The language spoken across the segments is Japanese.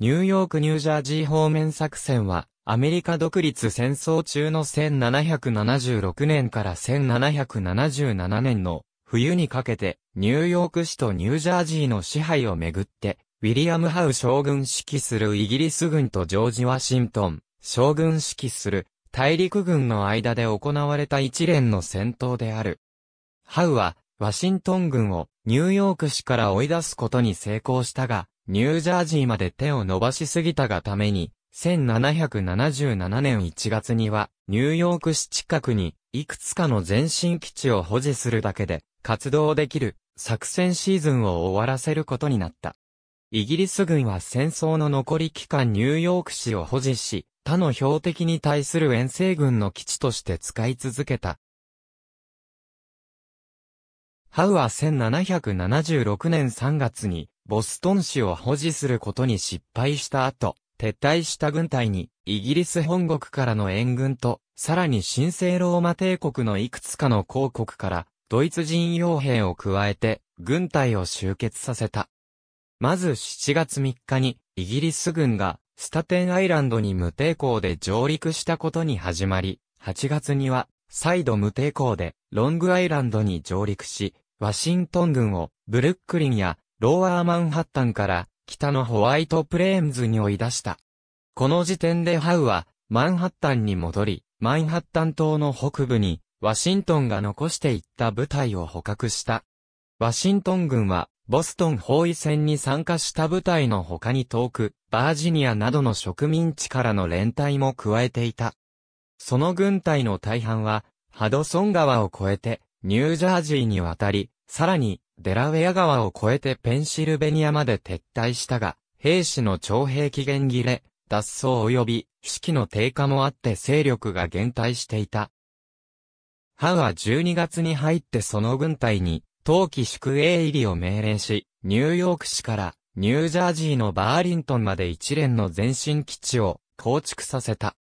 ニューヨーク・ニュージャージー方面作戦は、アメリカ独立戦争中の1776年から1777年の冬にかけて、ニューヨーク市とニュージャージーの支配をめぐって、ウィリアム・ハウ将軍指揮するイギリス軍とジョージ・ワシントン将軍指揮する大陸軍の間で行われた一連の戦闘である。ハウは、ワシントン軍をニューヨーク市から追い出すことに成功したが、ニュージャージーまで手を伸ばしすぎたがために、1777年1月には、ニューヨーク市近くに、いくつかの前進基地を保持するだけで、活動できる、作戦シーズンを終わらせることになった。イギリス軍は戦争の残り期間ニューヨーク市を保持し、他の標的に対する遠征軍の基地として使い続けた。ハウは1776年3月にボストン市を保持することに失敗した後、撤退した軍隊に、イギリス本国からの援軍と、さらに神聖ローマ帝国のいくつかの公国から、ドイツ人傭兵を加えて、軍隊を集結させた。まず7月3日に、イギリス軍が、スタテンアイランドに無抵抗で上陸したことに始まり、8月には、再度無抵抗で、ロングアイランドに上陸し、ワシントン軍を、ブルックリンやローアーマンハッタンから北のホワイトプレーンズに追い出した。この時点でハウはマンハッタンに戻り、マンハッタン島の北部にワシントンが残していった部隊を捕獲した。ワシントン軍はボストン包囲戦に参加した部隊の他に遠く、バージニアなどの植民地からの連帯も加えていた。その軍隊の大半は、ハドソン川を越えて、ニュージャージーに渡り、さらに、デラウェア川を越えてペンシルベニアまで撤退したが、兵士の徴兵期限切れ、脱走及び、士気の低下もあって勢力が減退していた。ハウは12月に入ってその軍隊に、冬季宿営入りを命令し、ニューヨーク市からニュージャージーのバーリントンまで一連の前進基地を構築させた。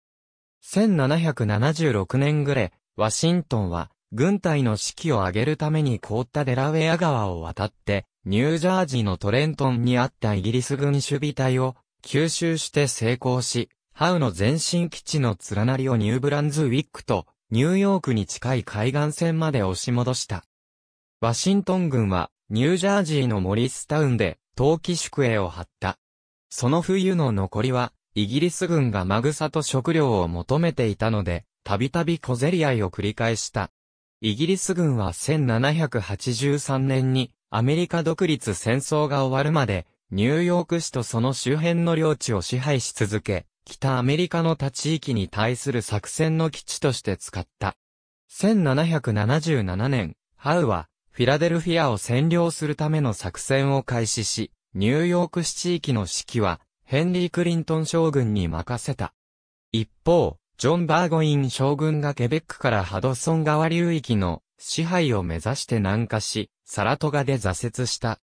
1776年ぐれ、ワシントンは軍隊の士気を上げるために凍ったデラウェア川を渡って、ニュージャージーのトレントンにあったイギリス軍守備隊を吸収して成功し、ハウの前進基地の連なりをニューブランズウィックとニューヨークに近い海岸線まで押し戻した。ワシントン軍はニュージャージーのモリスタウンで冬季宿営を張った。その冬の残りはイギリス軍がマグサと食料を求めていたので、たびたび小競り合いを繰り返した。イギリス軍は1783年にアメリカ独立戦争が終わるまでニューヨーク市とその周辺の領地を支配し続け、北アメリカの他地域に対する作戦の基地として使った。1777年、ハウはフィラデルフィアを占領するための作戦を開始し、ニューヨーク市地域の指揮はヘンリー・クリントン将軍に任せた。一方、ジョン・バーゴイン将軍がケベックからハドソン川流域の支配を目指して南下し、サラトガで挫折した。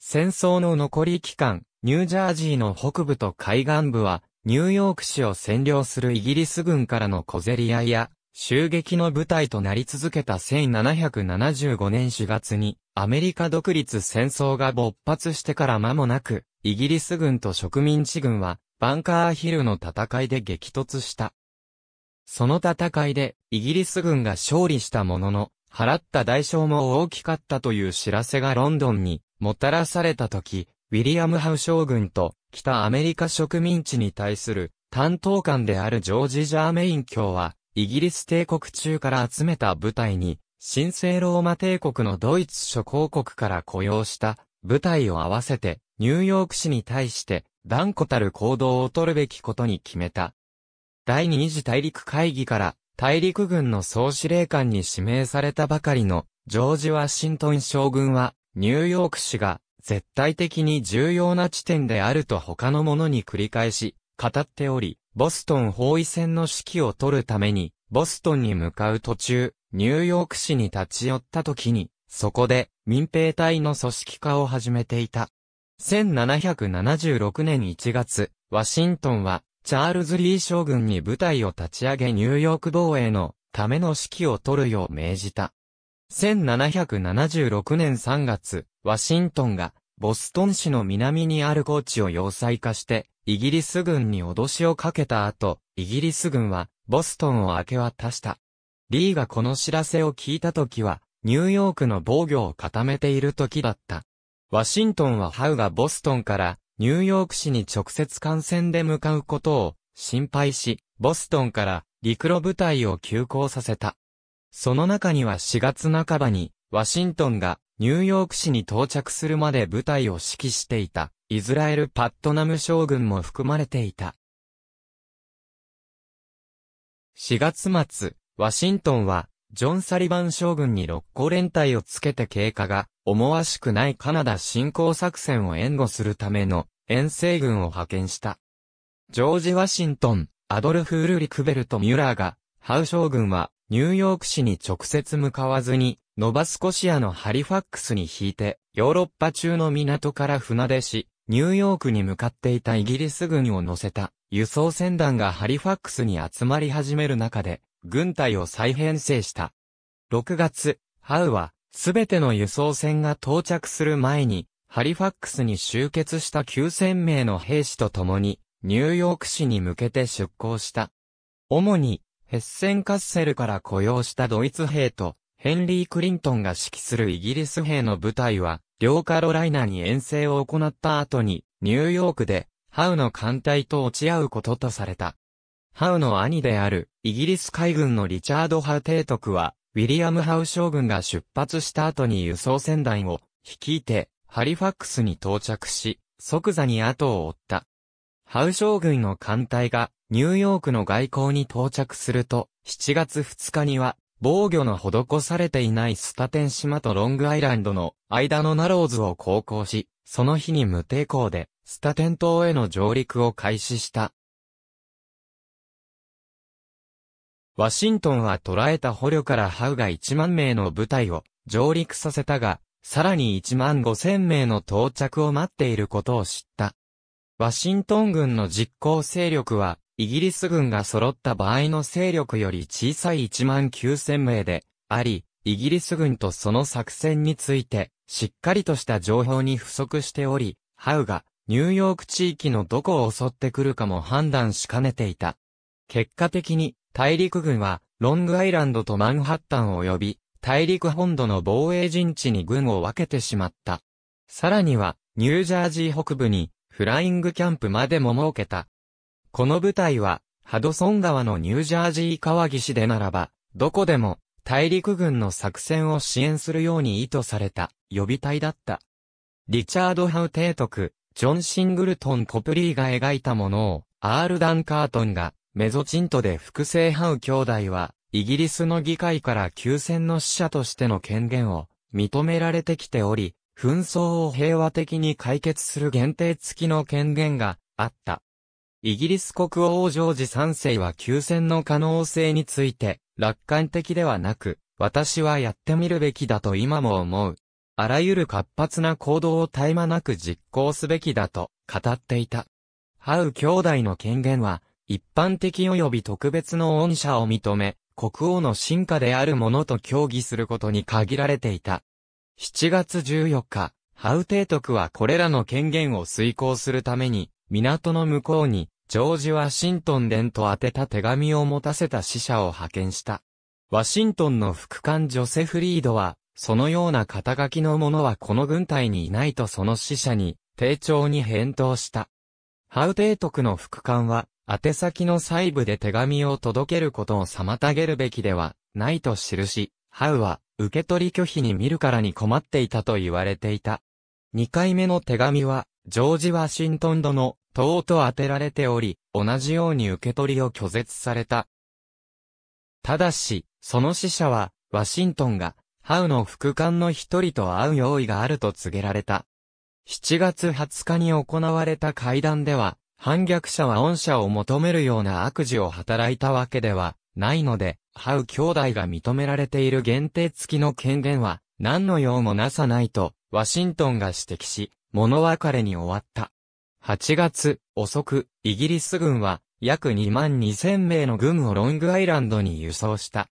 戦争の残り期間、ニュージャージーの北部と海岸部は、ニューヨーク市を占領するイギリス軍からの小競り合いや、襲撃の舞台となり続けた1775年4月に、アメリカ独立戦争が勃発してから間もなく、イギリス軍と植民地軍は、バンカーヒルの戦いで激突した。その戦いで、イギリス軍が勝利したものの、払った代償も大きかったという知らせがロンドンにもたらされた時、ウィリアム・ハウ将軍と北アメリカ植民地に対する担当官であるジョージ・ジャーメイン卿は、イギリス帝国中から集めた部隊に、神聖ローマ帝国のドイツ諸公国から雇用した部隊を合わせて、ニューヨーク市に対して断固たる行動を取るべきことに決めた。第二次大陸会議から大陸軍の総司令官に指名されたばかりのジョージ・ワシントン将軍はニューヨーク市が絶対的に重要な地点であると他の者に繰り返し語っており、ボストン包囲戦の指揮を取るためにボストンに向かう途中、ニューヨーク市に立ち寄った時に、そこで民兵隊の組織化を始めていた。1776年1月、ワシントンはチャールズ・リー将軍に部隊を立ち上げニューヨーク防衛のための指揮を取るよう命じた。1776年3月、ワシントンがボストン市の南にある高地を要塞化して、イギリス軍に脅しをかけた後、イギリス軍はボストンを明け渡した。リーがこの知らせを聞いた時は、ニューヨークの防御を固めている時だった。ワシントンはハウがボストンからニューヨーク市に直接感染で向かうことを心配し、ボストンから陸路部隊を急行させた。その中には4月半ばに、ワシントンがニューヨーク市に到着するまで部隊を指揮していた、イズラエル・パットナム将軍も含まれていた。4月末、ワシントンはジョン・サリバン将軍に六甲連隊をつけて経過が、思わしくないカナダ侵攻作戦を援護するための遠征軍を派遣した。ジョージ・ワシントン、アドルフ・ウルリクベルト・ミュラーが、ハウ将軍はニューヨーク市に直接向かわずに、ノバスコシアのハリファックスに引いて、ヨーロッパ中の港から船出し、ニューヨークに向かっていたイギリス軍を乗せた輸送船団がハリファックスに集まり始める中で、軍隊を再編成した。6月、ハウは、すべての輸送船が到着する前に、ハリファックスに集結した9000名の兵士と共に、ニューヨーク市に向けて出港した。主に、ヘッセンカッセルから雇用したドイツ兵と、ヘンリー・クリントンが指揮するイギリス兵の部隊は、両カロライナに遠征を行った後に、ニューヨークで、ハウの艦隊と落ち合うこととされた。ハウの兄である、イギリス海軍のリチャード・ハウ提督は、ウィリアム・ハウ将軍が出発した後に輸送船団を率いて、ハリファックスに到着し、即座に後を追った。ハウ将軍の艦隊がニューヨークの外交に到着すると、7月2日には、防御の施されていないスタテン島とロングアイランドの間のナローズを航行し、その日に無抵抗で、スタテン島への上陸を開始した。ワシントンは捕らえた捕虜からハウが1万名の部隊を上陸させたが、さらに1万5千名の到着を待っていることを知った。ワシントン軍の実行勢力は、イギリス軍が揃った場合の勢力より小さい1万9千名で、あり、イギリス軍とその作戦について、しっかりとした情報に不足しており、ハウが、ニューヨーク地域のどこを襲ってくるかも判断しかねていた。結果的に、大陸軍は、ロングアイランドとマンハッタンを呼び、大陸本土の防衛陣地に軍を分けてしまった。さらには、ニュージャージー北部に、フライングキャンプまでも設けた。この部隊は、ハドソン川のニュージャージー川岸でならば、どこでも、大陸軍の作戦を支援するように意図された、予備隊だった。リチャード・ハウ提督、ジョン・シングルトン・コプリーが描いたものを、アール・ダン・カートンが、メゾチントで複製ハウ兄弟は、イギリスの議会から休戦の使者としての権限を認められてきており、紛争を平和的に解決する限定付きの権限があった。イギリス国王ジョージ3世は休戦の可能性について、楽観的ではなく、私はやってみるべきだと今も思う。あらゆる活発な行動を絶え間なく実行すべきだと語っていた。ハウ兄弟の権限は、一般的及び特別の恩赦を認め、国王の進化であるものと協議することに限られていた。7月14日、ハウテイ徳はこれらの権限を遂行するために、港の向こうに、ジョージ・ワシントン伝と宛てた手紙を持たせた使者を派遣した。ワシントンの副官ジョセフリードは、そのような肩書きの者はこの軍隊にいないとその使者に、丁重に返答した。ハウテイ徳の副官は、宛先の細部で手紙を届けることを妨げるべきではないと記し、ハウは受け取り拒否に見るからに困っていたと言われていた。2回目の手紙は、ジョージ・ワシントン殿の党と当てられており、同じように受け取りを拒絶された。ただし、その使者は、ワシントンが、ハウの副官の一人と会う用意があると告げられた。7月20日に行われた会談では、反逆者は恩赦を求めるような悪事を働いたわけではないので、ハウ兄弟が認められている限定付きの権限は何の用もなさないと、ワシントンが指摘し、物別れに終わった。8月、遅く、イギリス軍は約2万2000名の軍をロングアイランドに輸送した。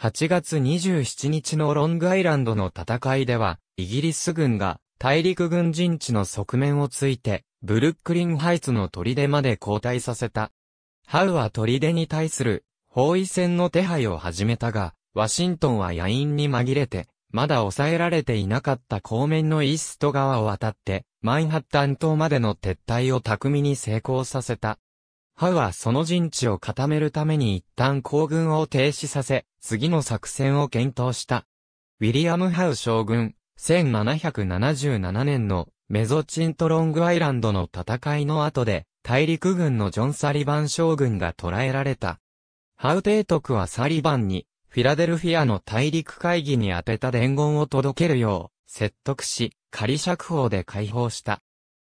8月27日のロングアイランドの戦いでは、イギリス軍が大陸軍陣地の側面をついて、ブルックリンハイツの砦まで後退させた。ハウは砦に対する包囲戦の手配を始めたが、ワシントンは野因に紛れて、まだ抑えられていなかった公面のイースト川を渡って、マンハッタン島までの撤退を巧みに成功させた。ハウはその陣地を固めるために一旦行軍を停止させ、次の作戦を検討した。ウィリアム・ハウ将軍、1777年のメゾチンとロングアイランドの戦いの後で、大陸軍のジョン・サリバン将軍が捕らえられた。ハウテト徳はサリバンに、フィラデルフィアの大陸会議に宛てた伝言を届けるよう、説得し、仮釈放で解放した。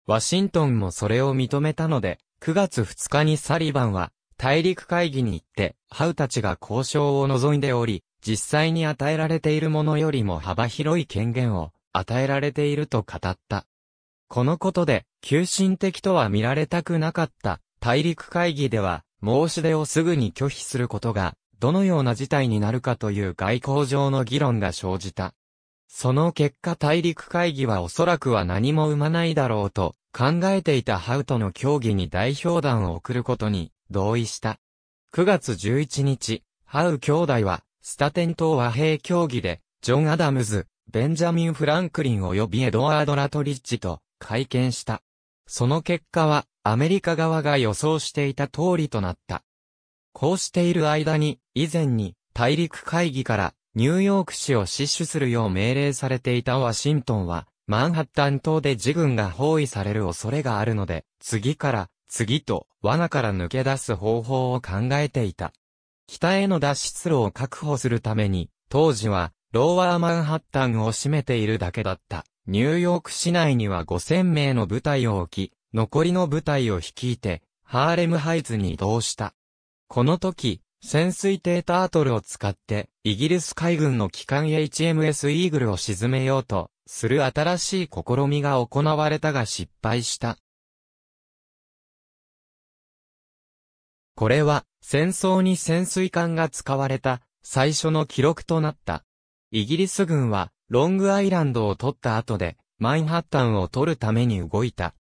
ワシントンもそれを認めたので、9月2日にサリバンは、大陸会議に行って、ハウたちが交渉を望んでおり、実際に与えられているものよりも幅広い権限を与えられていると語った。このことで、急進的とは見られたくなかった、大陸会議では、申し出をすぐに拒否することが、どのような事態になるかという外交上の議論が生じた。その結果大陸会議はおそらくは何も生まないだろうと考えていたハウとの協議に代表団を送ることに同意した。9月11日、ハウ兄弟はスタテン島和平協議でジョン・アダムズ、ベンジャミン・フランクリン及びエドワード・ラトリッチと会見した。その結果はアメリカ側が予想していた通りとなった。こうしている間に、以前に大陸会議からニューヨーク市を死守するよう命令されていたワシントンは、マンハッタン島で自軍が包囲される恐れがあるので、次から次と罠から抜け出す方法を考えていた。北への脱出路を確保するために、当時はローワーマンハッタンを占めているだけだった。ニューヨーク市内には5000名の部隊を置き、残りの部隊を率いて、ハーレムハイズに移動した。この時、潜水艇タートルを使って、イギリス海軍の機関 HMS イーグルを沈めようと、する新しい試みが行われたが失敗した。これは、戦争に潜水艦が使われた、最初の記録となった。イギリス軍は、ロングアイランドを取った後で、マンハッタンを取るために動いた。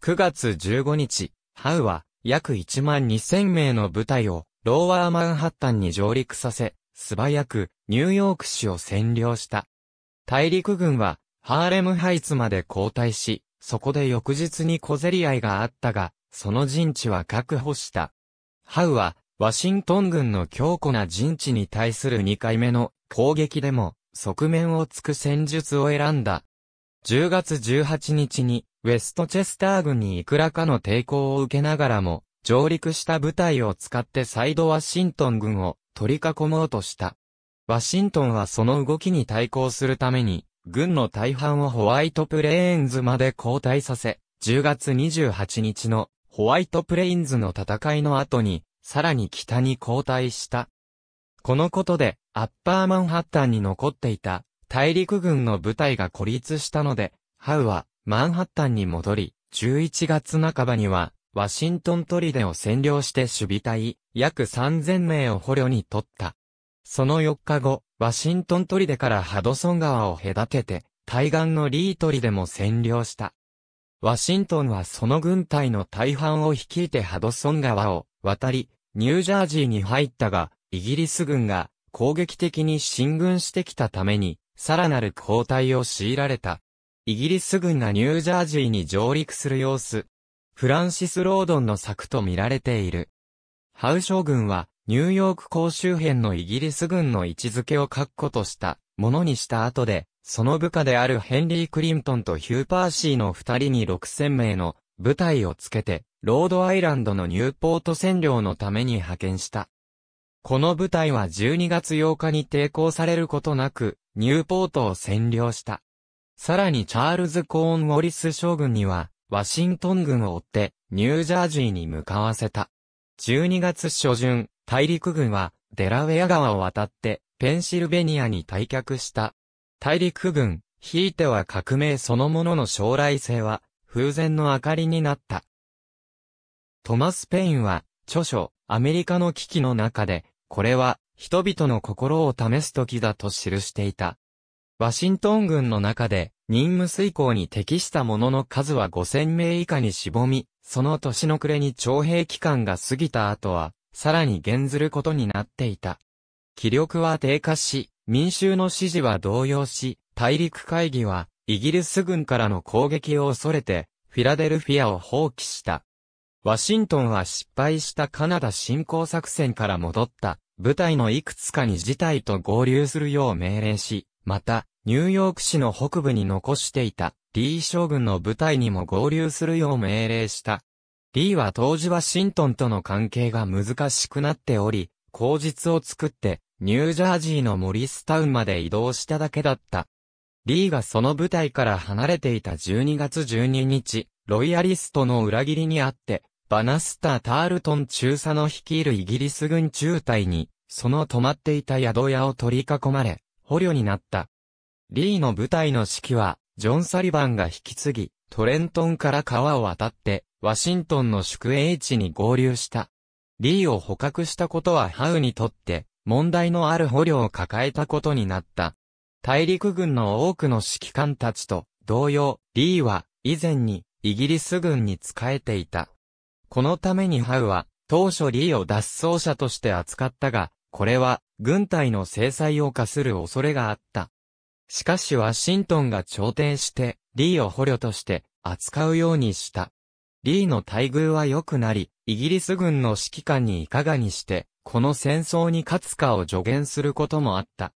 9月15日、ハウは、約1万2000名の部隊を、ローワーマンハッタンに上陸させ、素早く、ニューヨーク市を占領した。大陸軍は、ハーレムハイツまで後退し、そこで翌日に小競り合いがあったが、その陣地は確保した。ハウは、ワシントン軍の強固な陣地に対する2回目の攻撃でも、側面をつく戦術を選んだ。10月18日に、ウェストチェスター軍にいくらかの抵抗を受けながらも、上陸した部隊を使って再度ワシントン軍を取り囲もうとした。ワシントンはその動きに対抗するために、軍の大半をホワイトプレーンズまで交代させ、10月28日のホワイトプレーンズの戦いの後に、さらに北に交代した。このことで、アッパーマンハッタンに残っていた大陸軍の部隊が孤立したので、ハウはマンハッタンに戻り、11月半ばにはワシントン砦を占領して守備隊約3000名を捕虜に取った。その4日後、ワシントン砦からハドソン川を隔てて、対岸のリートリでも占領した。ワシントンはその軍隊の大半を率いてハドソン川を渡り、ニュージャージーに入ったが、イギリス軍が攻撃的に進軍してきたために、さらなる後退を強いられた。イギリス軍がニュージャージーに上陸する様子。フランシス・ロードンの作と見られている。ハウ将軍は、ニューヨーク港周辺のイギリス軍の位置づけを確固とした、ものにした後で、その部下であるヘンリー・クリントンとヒューパーシーの二人に6000名の部隊をつけて、ロードアイランドのニューポート占領のために派遣した。この部隊は12月8日に抵抗されることなく、ニューポートを占領した。さらにチャールズ・コーン・ウォリス将軍には、ワシントン軍を追って、ニュージャージーに向かわせた。12月初旬、大陸軍は、デラウェア川を渡って、ペンシルベニアに退却した。大陸軍、ひいては革命そのものの将来性は、風前の明かりになった。トマス・ペインは、著書、アメリカの危機の中で、これは人々の心を試す時だと記していた。ワシントン軍の中で任務遂行に適した者の数は5000名以下に絞み、その年の暮れに徴兵期間が過ぎた後は、さらに減ずることになっていた。気力は低下し、民衆の支持は動揺し、大陸会議は、イギリス軍からの攻撃を恐れて、フィラデルフィアを放棄した。ワシントンは失敗したカナダ侵攻作戦から戻った部隊のいくつかに事態と合流するよう命令し、また、ニューヨーク市の北部に残していたリー将軍の部隊にも合流するよう命令した。リーは当時ワシントンとの関係が難しくなっており、口実を作ってニュージャージーのモリスタウンまで移動しただけだった。リーがその部隊から離れていた12月12日、ロイヤリストの裏切りにあって、バナスター・タールトン中佐の率いるイギリス軍中隊に、その泊まっていた宿屋を取り囲まれ、捕虜になった。リーの部隊の指揮は、ジョン・サリバンが引き継ぎ、トレントンから川を渡って、ワシントンの宿営地に合流した。リーを捕獲したことはハウにとって、問題のある捕虜を抱えたことになった。大陸軍の多くの指揮官たちと、同様、リーは、以前に、イギリス軍に仕えていた。このためにハウは、当初リーを脱走者として扱ったが、これは、軍隊の制裁を課する恐れがあった。しかしワシントンが調停して、リーを捕虜として扱うようにした。リーの待遇は良くなり、イギリス軍の指揮官にいかがにして、この戦争に勝つかを助言することもあった。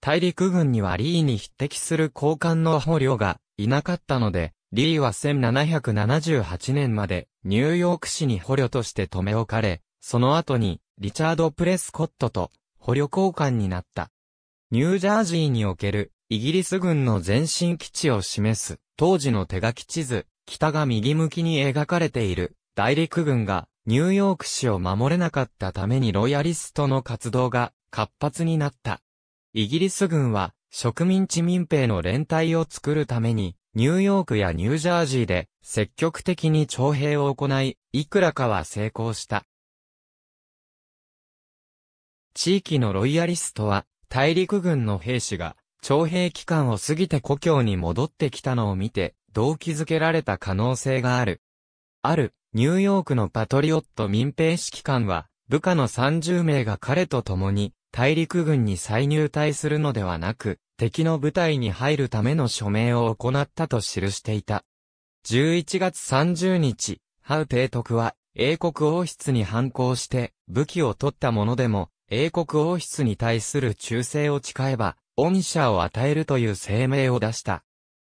大陸軍にはリーに匹敵する高官の捕虜がいなかったので、リーは1778年までニューヨーク市に捕虜として留め置かれ、その後にリチャード・プレスコットと捕虜交換になった。ニュージャージーにおけるイギリス軍の前進基地を示す当時の手書き地図、北が右向きに描かれている大陸軍がニューヨーク市を守れなかったためにロイヤリストの活動が活発になった。イギリス軍は植民地民兵の連帯を作るためにニューヨークやニュージャージーで積極的に徴兵を行い、いくらかは成功した。地域のロイヤリストは、大陸軍の兵士が、徴兵期間を過ぎて故郷に戻ってきたのを見て、動機づけられた可能性がある。ある、ニューヨークのパトリオット民兵指揮官は、部下の30名が彼と共に、大陸軍に再入隊するのではなく、敵の部隊に入るための署名を行ったと記していた。11月30日、ハウ提督は、英国王室に反抗して、武器を取ったものでも、英国王室に対する忠誠を誓えば、恩赦を与えるという声明を出した。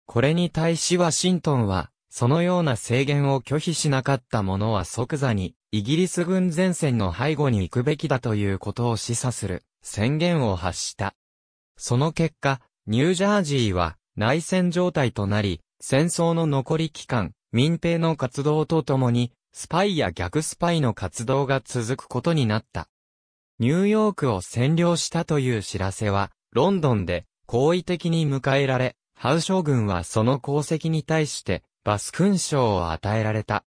これに対しワシントンは、そのような制限を拒否しなかった者は即座に、イギリス軍前線の背後に行くべきだということを示唆する宣言を発した。その結果、ニュージャージーは内戦状態となり、戦争の残り期間、民兵の活動とともに、スパイや逆スパイの活動が続くことになった。ニューヨークを占領したという知らせは、ロンドンで好意的に迎えられ、ハウ将軍はその功績に対して、バス勲章を与えられた。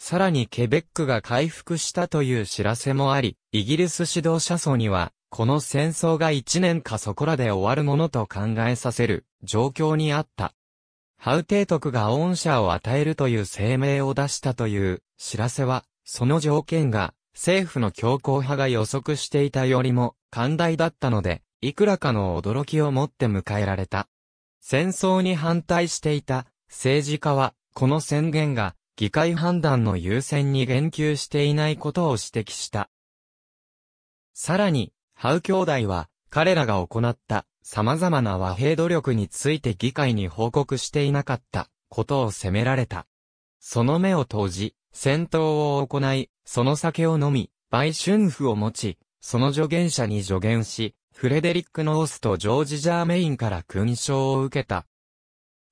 さらにケベックが回復したという知らせもあり、イギリス指導者層には、この戦争が一年かそこらで終わるものと考えさせる状況にあった。ハウ提督が恩赦を与えるという声明を出したという知らせは、その条件が政府の強硬派が予測していたよりも寛大だったので、いくらかの驚きを持って迎えられた。戦争に反対していた政治家は、この宣言が議会判断の優先に言及していないことを指摘した。さらに、ハウ兄弟は、彼らが行った様々な和平努力について議会に報告していなかったことを責められた。その目を投じ、戦闘を行い、その酒を飲み、売春婦を持ち、その助言者に助言し、フレデリック・ノースとジョージ・ジャーメインから勲章を受けた。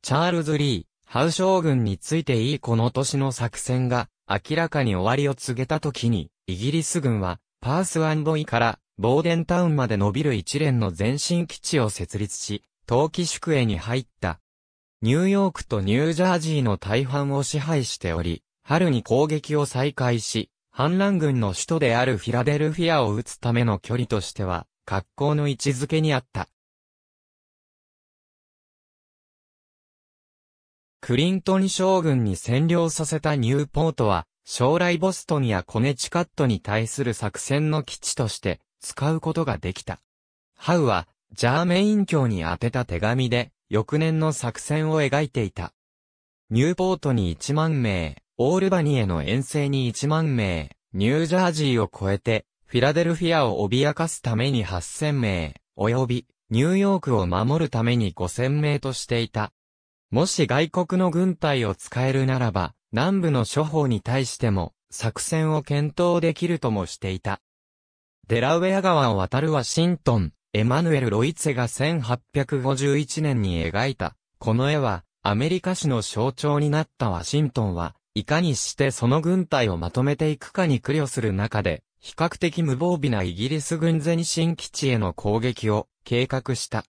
チャールズ・リー、ハウ将軍についていいこの年の作戦が明らかに終わりを告げた時に、イギリス軍は、パースワンボイからボーデンタウンまで伸びる一連の前進基地を設立し、冬季宿営に入った。ニューヨークとニュージャージーの大半を支配しており、春に攻撃を再開し、反乱軍の首都であるフィラデルフィアを撃つための距離としては、格好の位置づけにあった。クリントン将軍に占領させたニューポートは、将来ボストンやコネチカットに対する作戦の基地として、使うことができた。ハウは、ジャーメイン教に宛てた手紙で、翌年の作戦を描いていた。ニューポートに1万名、オールバニへの遠征に1万名、ニュージャージーを越えて、フィラデルフィアを脅かすために8000名、及び、ニューヨークを守るために5000名としていた。もし外国の軍隊を使えるならば、南部の諸法に対しても、作戦を検討できるともしていた。デラウェア川を渡るワシントン、エマヌエル・ロイツェが1851年に描いた、この絵は、アメリカ史の象徴になったワシントンは、いかにしてその軍隊をまとめていくかに苦慮する中で、比較的無防備なイギリス軍前進基地への攻撃を計画した。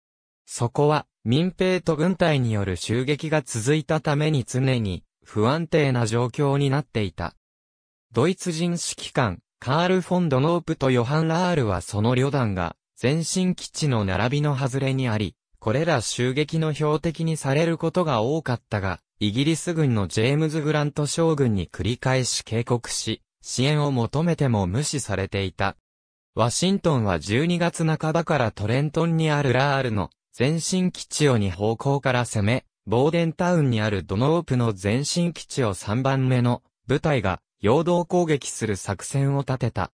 そこは民兵と軍隊による襲撃が続いたために常に不安定な状況になっていた。ドイツ人指揮官カール・フォン・ドノープとヨハン・ラールはその旅団が、前進基地の並びの外れにあり、これら襲撃の標的にされることが多かったが、イギリス軍のジェームズ・グラント将軍に繰り返し警告し、支援を求めても無視されていた。ワシントンは12月半ばからトレントンにあるラールの前進基地を2方向から攻め、ボーデンタウンにあるドノープの前進基地を3番目の部隊が陽動攻撃する作戦を立てた。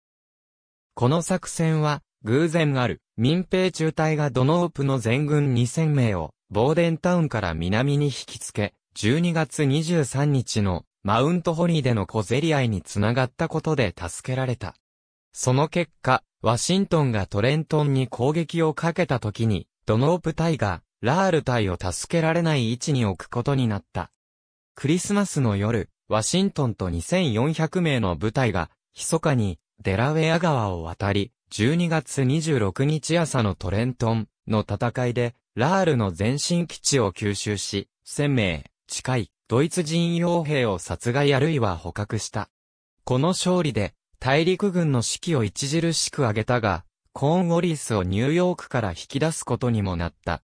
この作戦は、偶然ある、民兵中隊がドノープの全軍2000名を、ボーデンタウンから南に引きつけ、12月23日の、マウントホリーでの小競り合いにつながったことで助けられた。その結果、ワシントンがトレントンに攻撃をかけた時に、ドノープ隊が、ラール隊を助けられない位置に置くことになった。クリスマスの夜、ワシントンと2400名の部隊が、密かに、デラウェア川を渡り、12月26日朝のトレントンの戦いで、ラールの前進基地を吸収し、1000名、近い、ドイツ人傭兵を殺害あるいは捕獲した。この勝利で、大陸軍の士気を著しく上げたが、コーンウォリスをニューヨークから引き出すことにもなった。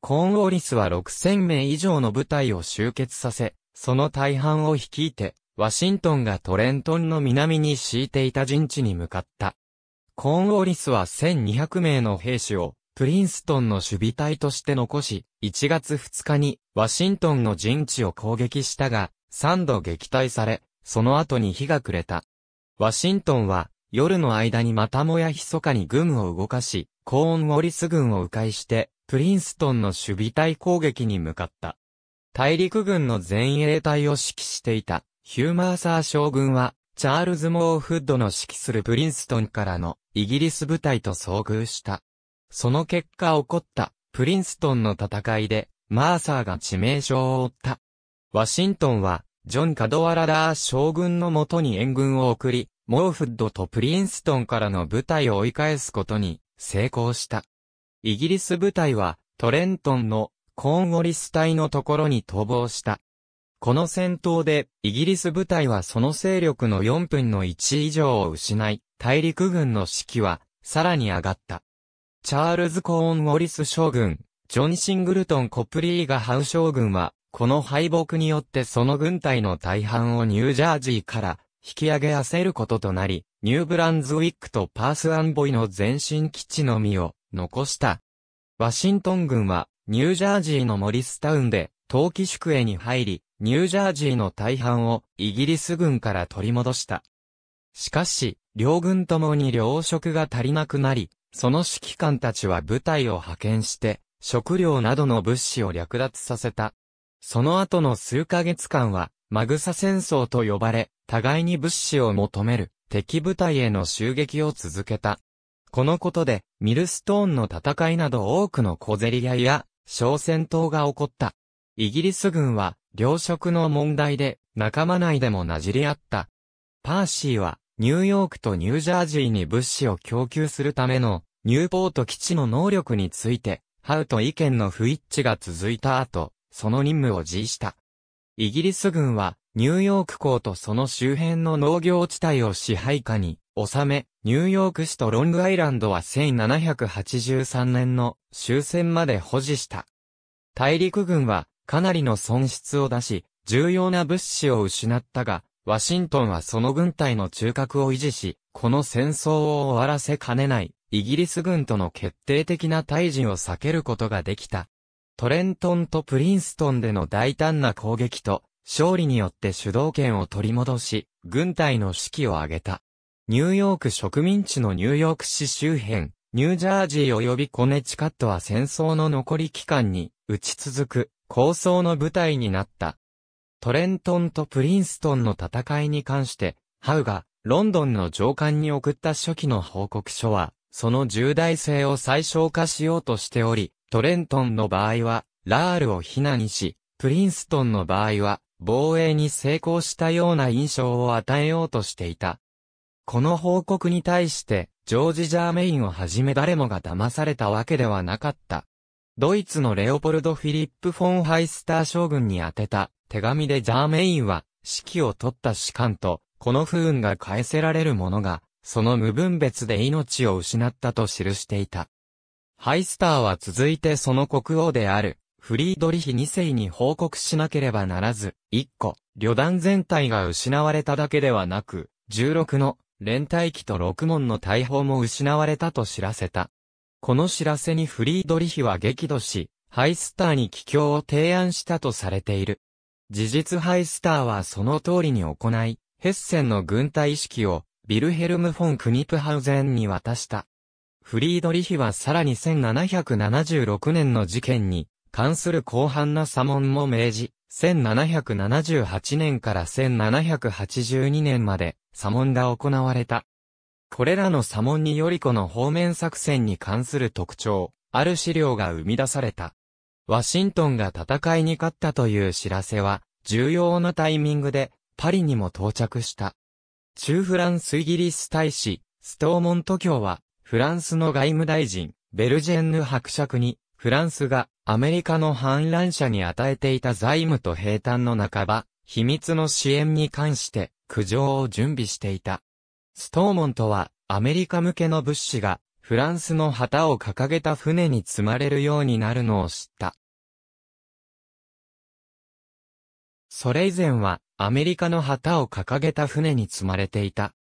コーンウォリスは6000名以上の部隊を集結させ、その大半を率いて、ワシントンがトレントンの南に敷いていた陣地に向かった。コーンウォリスは1200名の兵士を、プリンストンの守備隊として残し、1月2日にワシントンの陣地を攻撃したが、3度撃退され、その後に日が暮れた。ワシントンは、夜の間にまたもや密かに軍を動かし、コーンウォリス軍を迂回して、プリンストンの守備隊攻撃に向かった。大陸軍の前衛隊を指揮していた、ヒューマーサー将軍は、チャールズ・モーフッドの指揮するプリンストンからのイギリス部隊と遭遇した。その結果起こったプリンストンの戦いで、マーサーが致命傷を負った。ワシントンは、ジョン・カドワラダー将軍のもとに援軍を送り、モーフッドとプリンストンからの部隊を追い返すことに成功した。イギリス部隊はトレントンのコーンウォリス隊のところに逃亡した。この戦闘で、イギリス部隊はその勢力の4分の1以上を失い、大陸軍の士気は、さらに上がった。チャールズ・コーン・ウォリス将軍、ジョン・シングルトン・コプリーガハウ将軍は、この敗北によってその軍隊の大半をニュージャージーから引き上げ焦ることとなり、ニューブランズウィックとパースアンボイの前進基地のみを残した。ワシントン軍はニュージャージーのモリスタウンで、冬季宿営に入り、ニュージャージーの大半をイギリス軍から取り戻した。しかし、両軍ともに糧食が足りなくなり、その指揮官たちは部隊を派遣して、食料などの物資を略奪させた。その後の数ヶ月間は、マグサ戦争と呼ばれ、互いに物資を求める敵部隊への襲撃を続けた。このことで、ミルストーンの戦いなど多くの小競り合いや小戦闘が起こった。イギリス軍は、糧食の問題で、仲間内でもなじり合った。パーシーは、ニューヨークとニュージャージーに物資を供給するための、ニューポート基地の能力について、ハウと意見の不一致が続いた後、その任務を辞した。イギリス軍は、ニューヨーク港とその周辺の農業地帯を支配下に納め、ニューヨーク市とロングアイランドは1783年の終戦まで保持した。大陸軍はかなりの損失を出し、重要な物資を失ったが、ワシントンはその軍隊の中核を維持し、この戦争を終わらせかねない、イギリス軍との決定的な退治を避けることができた。トレントンとプリンストンでの大胆な攻撃と、勝利によって主導権を取り戻し、軍隊の指揮を上げた。ニューヨーク植民地のニューヨーク市周辺、ニュージャージー及びコネチカットは戦争の残り期間に、打ち続く、構想の舞台になった。トレントンとプリンストンの戦いに関して、ハウが、ロンドンの上官に送った初期の報告書は、その重大性を最小化しようとしており、トレントンの場合は、ラールを非難し、プリンストンの場合は、防衛に成功したような印象を与えようとしていた。この報告に対して、ジョージ・ジャーメインをはじめ誰もが騙されたわけではなかった。ドイツのレオポルド・フィリップ・フォン・ハイスター将軍に宛てた手紙でジャーメインは指揮を取った士官と、この不運が返せられる者が、その無分別で命を失ったと記していた。ハイスターは続いてその国王である、フリードリヒ2世に報告しなければならず、1個、旅団全体が失われただけではなく、16の連帯機と六門の大砲も失われたと知らせた。この知らせにフリードリヒは激怒し、ハイスターに帰郷を提案したとされている。事実ハイスターはその通りに行い、ヘッセンの軍隊意識をビルヘルム・フォン・クニプハウゼンに渡した。フリードリヒはさらに1776年の事件に関する広範な査問も命じ、1778年から1782年までモンが行われた。これらのモンにより子の方面作戦に関する特徴、ある資料が生み出された。ワシントンが戦いに勝ったという知らせは、重要なタイミングで、パリにも到着した。中フランスイギリス大使、ストーモント教は、フランスの外務大臣、ベルジェンヌ伯爵に、フランスがアメリカの反乱者に与えていた財務と兵端の半ば、秘密の支援に関して苦情を準備していた。ストーモントはアメリカ向けの物資がフランスの旗を掲げた船に積まれるようになるのを知った。それ以前はアメリカの旗を掲げた船に積まれていた。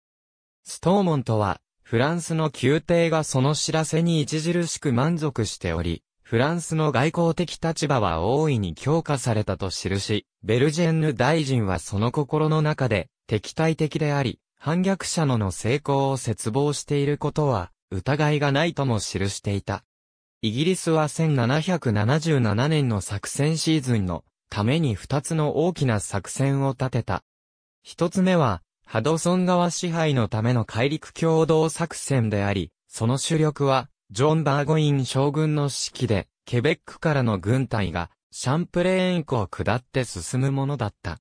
ストーモントはフランスの宮廷がその知らせに著しく満足しており、フランスの外交的立場は大いに強化されたと記し、ベルジェンヌ大臣はその心の中で敵対的であり、反逆者のの成功を絶望していることは疑いがないとも記していた。イギリスは1777年の作戦シーズンのために二つの大きな作戦を立てた。一つ目は、ハドソン川支配のための海陸共同作戦であり、その主力は、ジョン・バーゴイン将軍の指揮で、ケベックからの軍隊が、シャンプレーン湖を下って進むものだった。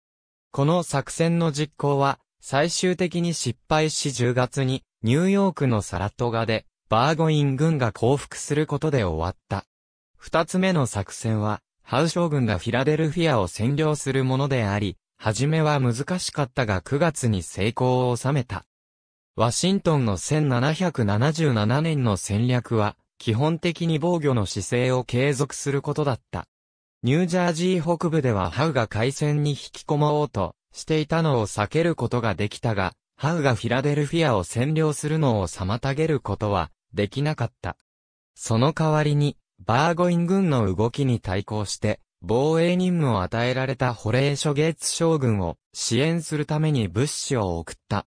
この作戦の実行は、最終的に失敗し10月に、ニューヨークのサラトガで、バーゴイン軍が降伏することで終わった。二つ目の作戦は、ハウ将軍がフィラデルフィアを占領するものであり、初めは難しかったが9月に成功を収めた。ワシントンの1777年の戦略は、基本的に防御の姿勢を継続することだった。ニュージャージー北部ではハウが海戦に引き込もうとしていたのを避けることができたが、ハウがフィラデルフィアを占領するのを妨げることはできなかった。その代わりに、バーゴイン軍の動きに対抗して、防衛任務を与えられたホレーショゲーツ将軍を支援するために物資を送った。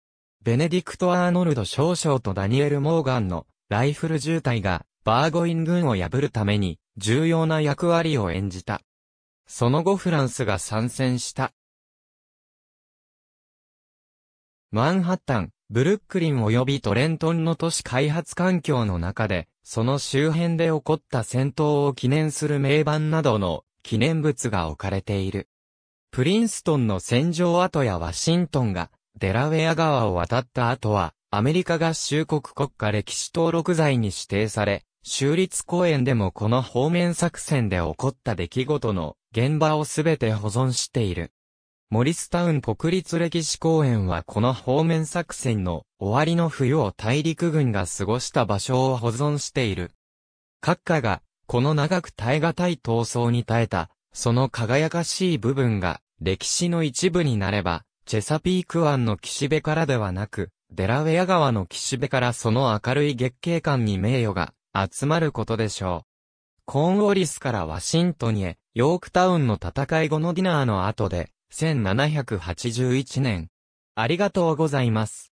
ベネディクト・アーノルド少将とダニエル・モーガンのライフル渋滞がバーゴイン軍を破るために重要な役割を演じた。その後フランスが参戦した。マンハッタン、ブルックリン及びトレントンの都市開発環境の中で、その周辺で起こった戦闘を記念する名盤などの記念物が置かれている。プリンストンの戦場跡やワシントンがデラウェア川を渡った後は、アメリカ合衆国国家歴史登録罪に指定され、州立公園でもこの方面作戦で起こった出来事の現場をすべて保存している。モリスタウン国立歴史公園はこの方面作戦の終わりの冬を大陸軍が過ごした場所を保存している。各家がこの長く耐え難い闘争に耐えた、その輝かしい部分が歴史の一部になれば、チェサピーク湾の岸辺からではなく、デラウェア川の岸辺からその明るい月景館に名誉が集まることでしょう。コーンウォリスからワシントンへ、ヨークタウンの戦い後のディナーの後で、1781年。ありがとうございます。